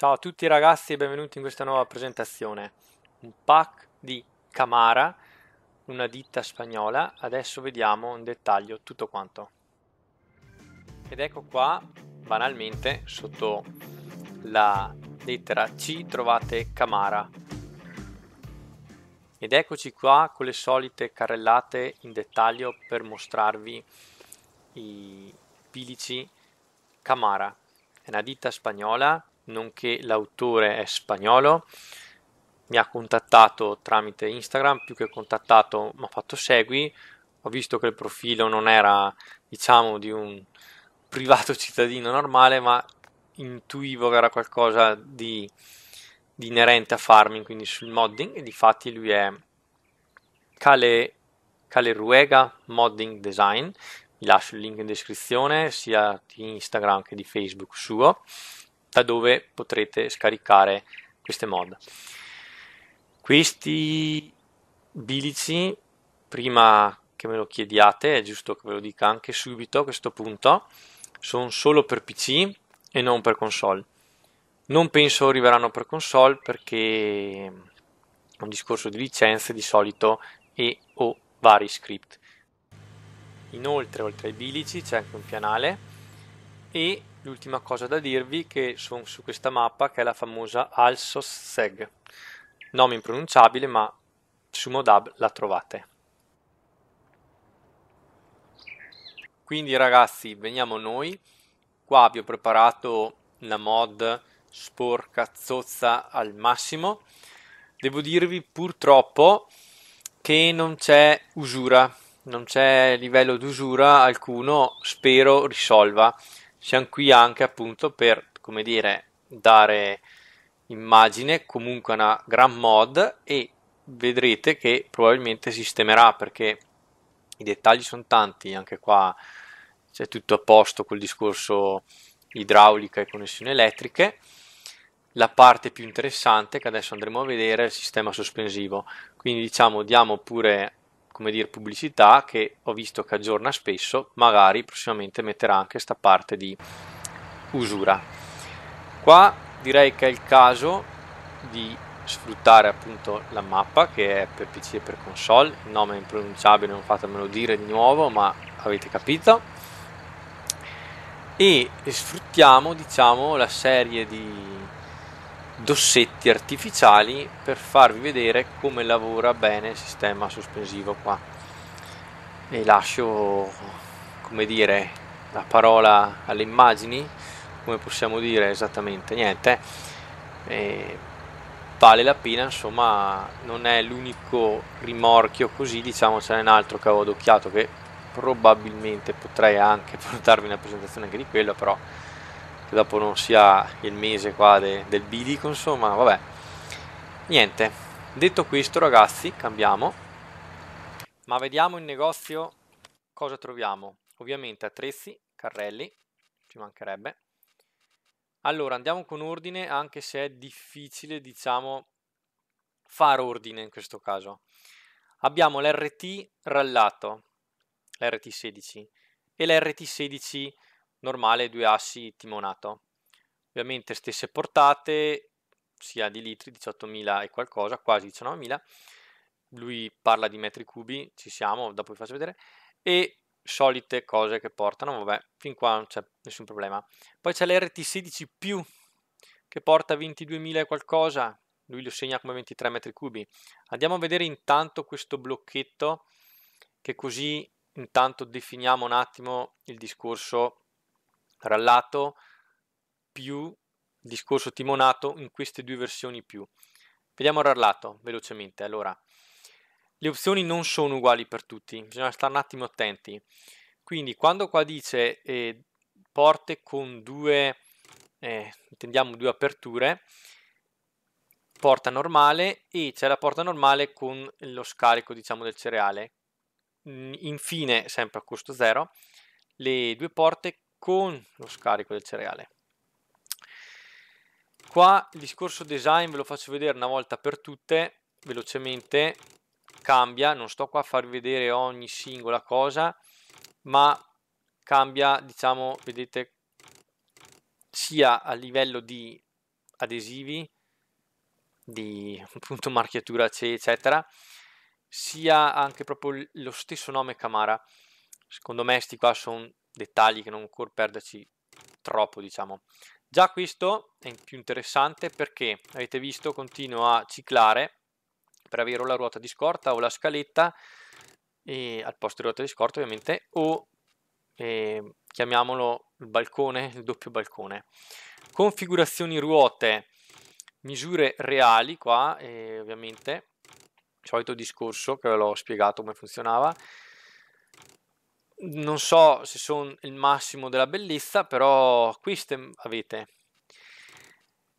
Ciao a tutti ragazzi e benvenuti in questa nuova presentazione. Un pack di Camara, una ditta spagnola. Adesso vediamo in dettaglio tutto quanto. Ed ecco qua, banalmente, sotto la lettera C trovate Camara. Ed eccoci qua con le solite carrellate in dettaglio per mostrarvi i pilici Camara. È una ditta spagnola nonché l'autore è spagnolo. Mi ha contattato tramite Instagram, più che contattato mi ha fatto segui. Ho visto che il profilo non era, diciamo, di un privato cittadino normale, ma intuivo che era qualcosa di, di inerente a farming, quindi sul modding. E difatti lui è Cale, Cale Ruega Modding Design, vi lascio il link in descrizione sia di Instagram che di Facebook suo da dove potrete scaricare queste mod. Questi bilici, prima che me lo chiediate, è giusto che ve lo dica anche subito a questo punto, sono solo per PC e non per console. Non penso arriveranno per console perché è un discorso di licenze di solito e o vari script. Inoltre, oltre ai bilici, c'è anche un pianale e L'ultima cosa da dirvi che sono su questa mappa che è la famosa Alsos Seg nome impronunciabile ma su Modab la trovate. Quindi ragazzi veniamo noi, qua vi ho preparato una mod sporca, zozza al massimo. Devo dirvi purtroppo che non c'è usura, non c'è livello d'usura alcuno, spero risolva siamo qui anche appunto per, come dire, dare immagine comunque una gran mod e vedrete che probabilmente sistemerà perché i dettagli sono tanti anche qua c'è tutto a posto col discorso idraulica e connessioni elettriche la parte più interessante che adesso andremo a vedere è il sistema sospensivo quindi diciamo diamo pure come dire, pubblicità che ho visto che aggiorna spesso, magari prossimamente metterà anche sta parte di usura. Qua direi che è il caso di sfruttare appunto la mappa che è per PC e per console, il nome è impronunciabile, non fatemelo dire di nuovo, ma avete capito. E sfruttiamo diciamo la serie di dossetti artificiali per farvi vedere come lavora bene il sistema sospensivo qua e lascio come dire la parola alle immagini come possiamo dire esattamente niente e vale la pena insomma non è l'unico rimorchio così diciamo c'è un altro che avevo adocchiato che probabilmente potrei anche portarvi una presentazione anche di quello però che dopo non sia il mese qua de, del bidico, insomma, vabbè. Niente, detto questo ragazzi, cambiamo, ma vediamo in negozio cosa troviamo. Ovviamente attrezzi, carrelli, ci mancherebbe. Allora, andiamo con ordine, anche se è difficile, diciamo, far ordine in questo caso. Abbiamo l'RT rallato, l'RT16, e l'RT16 normale due assi timonato. Ovviamente stesse portate, sia di litri, 18.000 e qualcosa, quasi 19.000. Lui parla di metri cubi, ci siamo, dopo vi faccio vedere. E solite cose che portano, vabbè, fin qua non c'è nessun problema. Poi c'è l'RT16+, che porta 22.000 e qualcosa, lui lo segna come 23 metri cubi. Andiamo a vedere intanto questo blocchetto, che così intanto definiamo un attimo il discorso rallato più discorso timonato in queste due versioni più. Vediamo il rallato velocemente. Allora, le opzioni non sono uguali per tutti, bisogna stare un attimo attenti. Quindi quando qua dice eh, porte con due, eh, intendiamo due aperture, porta normale e c'è la porta normale con lo scarico diciamo del cereale. Infine, sempre a costo zero, le due porte con lo scarico del cereale. Qua il discorso design ve lo faccio vedere una volta per tutte, velocemente, cambia, non sto qua a farvi vedere ogni singola cosa, ma cambia, diciamo, vedete, sia a livello di adesivi, di appunto marchiatura C, eccetera, sia anche proprio lo stesso nome Camara. Secondo me sti qua sono dettagli che non perderci troppo diciamo già questo è più interessante perché avete visto continuo a ciclare per avere la ruota di scorta o la scaletta e al posto di ruota di scorta ovviamente o eh, chiamiamolo il balcone il doppio balcone configurazioni ruote misure reali qua eh, ovviamente solito discorso che ve l'ho spiegato come funzionava non so se sono il massimo della bellezza, però queste avete.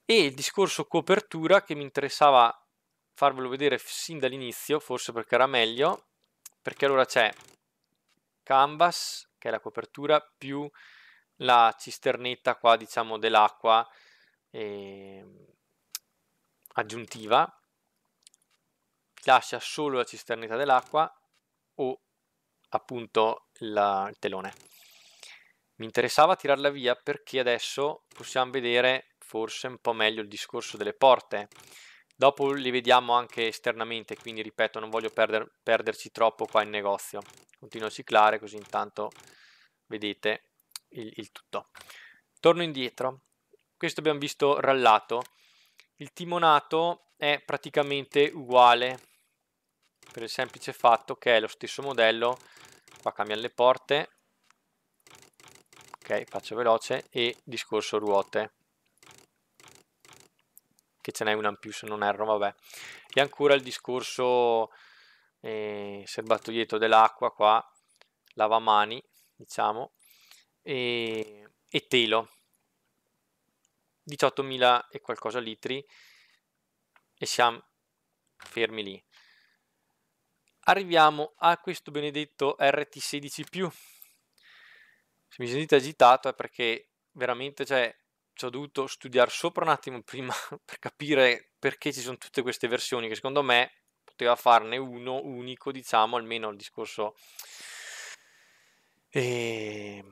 E il discorso copertura che mi interessava farvelo vedere sin dall'inizio, forse perché era meglio, perché allora c'è canvas, che è la copertura, più la cisternetta qua, diciamo, dell'acqua eh, aggiuntiva. Lascia solo la cisternetta dell'acqua o appunto la, il telone. Mi interessava tirarla via perché adesso possiamo vedere forse un po' meglio il discorso delle porte. Dopo li vediamo anche esternamente, quindi ripeto, non voglio perder, perderci troppo qua in negozio. Continuo a ciclare così intanto vedete il, il tutto. Torno indietro. Questo abbiamo visto rallato. Il timonato è praticamente uguale per il semplice fatto che è lo stesso modello Qua cambiano le porte. Ok, faccio veloce. E discorso ruote. Che ce n'è una in più se non erro, vabbè. E ancora il discorso eh, serbatoietto dell'acqua qua. Lavamani, diciamo. E, e telo. 18.000 e qualcosa litri. E siamo fermi lì arriviamo a questo benedetto RT16+. Se mi sentite agitato è perché veramente cioè, ci ho dovuto studiare sopra un attimo prima per capire perché ci sono tutte queste versioni che secondo me poteva farne uno unico, diciamo, almeno il discorso eh,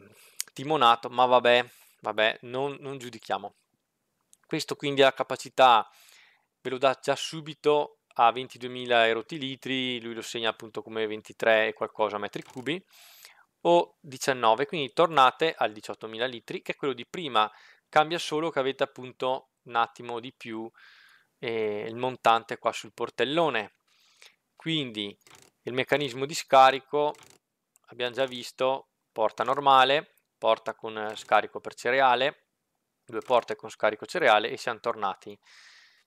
timonato, ma vabbè, vabbè, non, non giudichiamo. Questo quindi ha la capacità, ve lo dà già subito a 22.000 erotilitri, lui lo segna appunto come 23 e qualcosa metri cubi, o 19, quindi tornate al 18.000 litri, che è quello di prima, cambia solo che avete appunto un attimo di più eh, il montante qua sul portellone. Quindi il meccanismo di scarico, abbiamo già visto, porta normale, porta con eh, scarico per cereale, due porte con scarico cereale e siamo tornati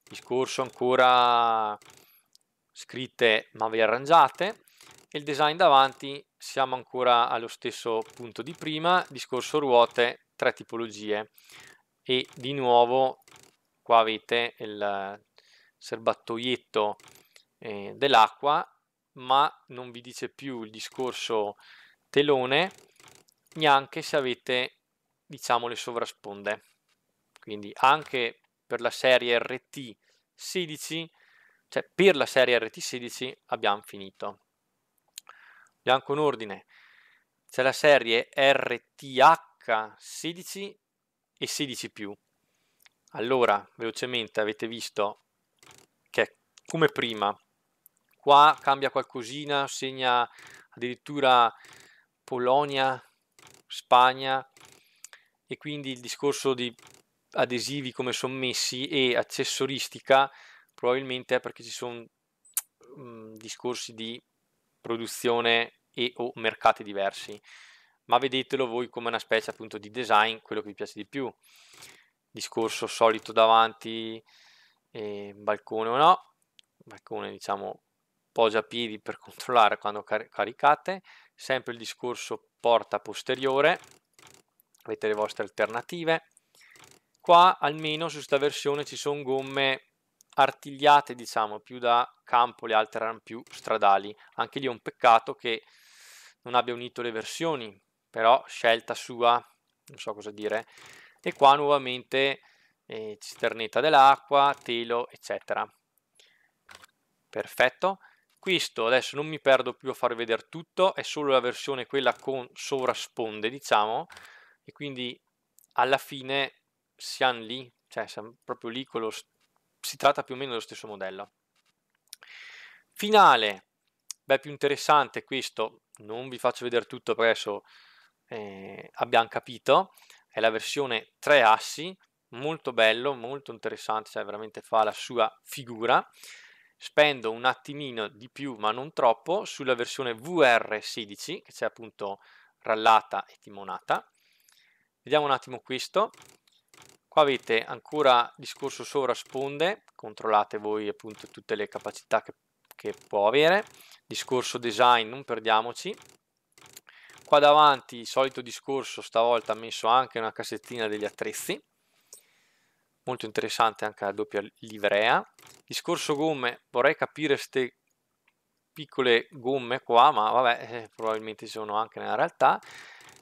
discorso ancora scritte ma vi arrangiate e il design davanti siamo ancora allo stesso punto di prima, discorso ruote, tre tipologie e di nuovo qua avete il serbatoietto eh, dell'acqua ma non vi dice più il discorso telone neanche se avete diciamo le sovrasponde quindi anche per la serie RT16, cioè per la serie RT16 abbiamo finito. Abbiamo con ordine, c'è la serie RTH16 e 16 Allora, velocemente avete visto che è come prima, qua cambia qualcosina, segna addirittura Polonia, Spagna e quindi il discorso di adesivi come sommessi e accessoristica probabilmente è perché ci sono mm, discorsi di produzione e o mercati diversi ma vedetelo voi come una specie appunto di design quello che vi piace di più discorso solito davanti eh, balcone o no balcone diciamo poggia piedi per controllare quando car caricate sempre il discorso porta posteriore avete le vostre alternative Qua almeno su questa versione ci sono gomme artigliate, diciamo, più da campo, le altre erano più stradali. Anche lì è un peccato che non abbia unito le versioni, però scelta sua, non so cosa dire. E qua nuovamente eh, cisternetta dell'acqua, telo, eccetera. Perfetto. Questo adesso non mi perdo più a far vedere tutto, è solo la versione quella con sovrasponde, diciamo, e quindi alla fine siamo lì, cioè siamo proprio lì, quello, si tratta più o meno dello stesso modello. Finale, beh più interessante questo, non vi faccio vedere tutto presso, eh, abbiamo capito, è la versione 3 assi, molto bello, molto interessante, cioè veramente fa la sua figura. Spendo un attimino di più, ma non troppo, sulla versione VR16, che c'è appunto rallata e timonata. Vediamo un attimo questo, Qua avete ancora discorso sovrasponde, controllate voi appunto tutte le capacità che, che può avere. Discorso design, non perdiamoci. Qua davanti il solito discorso, stavolta ha messo anche una cassettina degli attrezzi. Molto interessante anche la doppia livrea. Discorso gomme, vorrei capire queste piccole gomme qua, ma vabbè, eh, probabilmente ci sono anche nella realtà.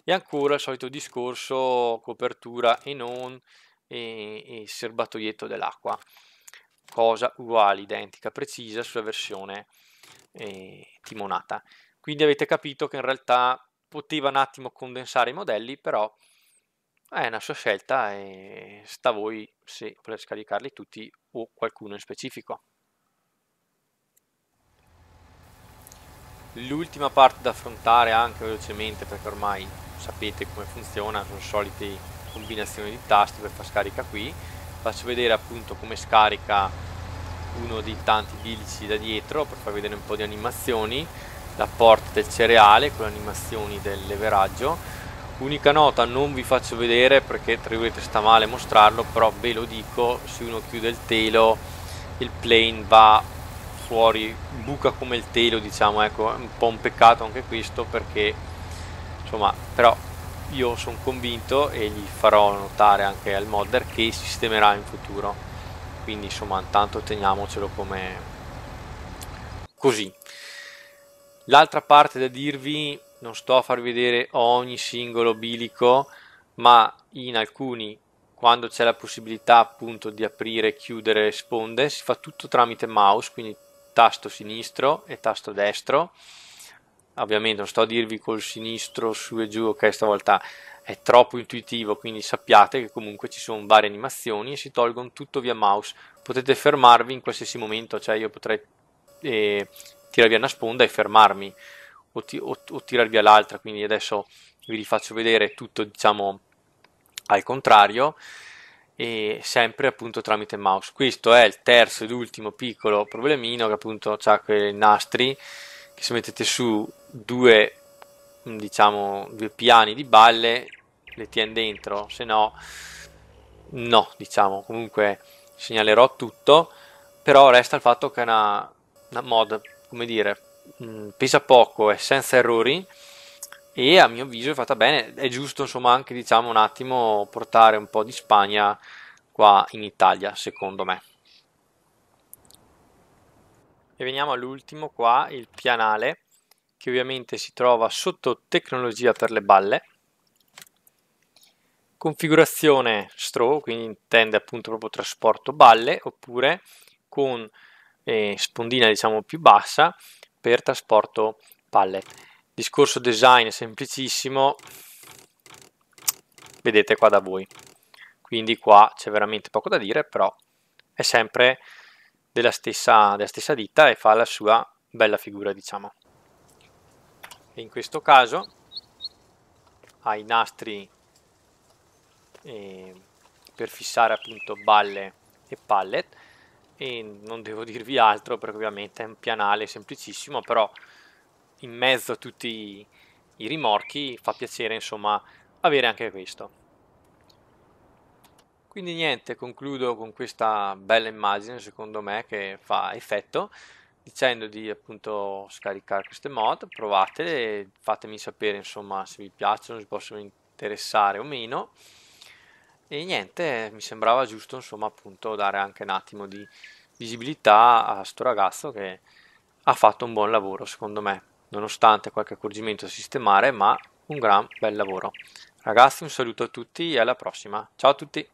E ancora il solito discorso copertura e non, e, e serbatoietto dell'acqua, cosa uguale, identica, precisa sulla versione eh, timonata. Quindi avete capito che in realtà poteva un attimo condensare i modelli, però è una sua scelta e sta a voi se volete scaricarli tutti o qualcuno in specifico. L'ultima parte da affrontare anche velocemente perché ormai sapete come funziona, sono soliti combinazione di tasti per far scarica qui faccio vedere appunto come scarica uno dei tanti bilici da dietro per far vedere un po' di animazioni la porta del cereale con le animazioni del leveraggio unica nota non vi faccio vedere perché tra virgolette sta male mostrarlo però ve lo dico se uno chiude il telo il plane va fuori buca come il telo diciamo ecco è un po' un peccato anche questo perché insomma però io sono convinto e gli farò notare anche al modder che sistemerà in futuro quindi insomma tanto teniamocelo come così l'altra parte da dirvi non sto a farvi vedere ogni singolo bilico ma in alcuni quando c'è la possibilità appunto di aprire e chiudere sponde si fa tutto tramite mouse quindi tasto sinistro e tasto destro ovviamente non sto a dirvi col sinistro su e giù, ok stavolta è troppo intuitivo, quindi sappiate che comunque ci sono varie animazioni e si tolgono tutto via mouse, potete fermarvi in qualsiasi momento, cioè io potrei eh, tirare via una sponda e fermarmi o, ti, o, o tirare via l'altra, quindi adesso vi rifaccio vedere tutto diciamo al contrario e sempre appunto tramite mouse. Questo è il terzo ed ultimo piccolo problemino che appunto ha quei nastri che se mettete su due, diciamo, due piani di balle le tiene dentro, se no, no, diciamo, comunque segnalerò tutto, però resta il fatto che è una, una mod, come dire, mm, pesa poco, è senza errori, e a mio avviso è fatta bene, è giusto insomma anche diciamo un attimo portare un po' di Spagna qua in Italia secondo me. E veniamo all'ultimo qua, il pianale, che ovviamente si trova sotto tecnologia per le balle, configurazione straw, quindi intende appunto proprio trasporto balle, oppure con eh, spondina diciamo più bassa per trasporto palle Discorso design semplicissimo, vedete qua da voi. Quindi qua c'è veramente poco da dire, però è sempre della stessa, della stessa ditta e fa la sua bella figura, diciamo e in questo caso ha i nastri eh, per fissare appunto balle e pallet e non devo dirvi altro perché ovviamente è un pianale semplicissimo però in mezzo a tutti i, i rimorchi fa piacere insomma avere anche questo quindi niente concludo con questa bella immagine secondo me che fa effetto dicendo di appunto scaricare queste mod, provatele, fatemi sapere insomma se vi piacciono, se possono interessare o meno. E niente, mi sembrava giusto insomma appunto dare anche un attimo di visibilità a sto ragazzo che ha fatto un buon lavoro secondo me, nonostante qualche accorgimento da sistemare, ma un gran bel lavoro. Ragazzi, un saluto a tutti e alla prossima. Ciao a tutti!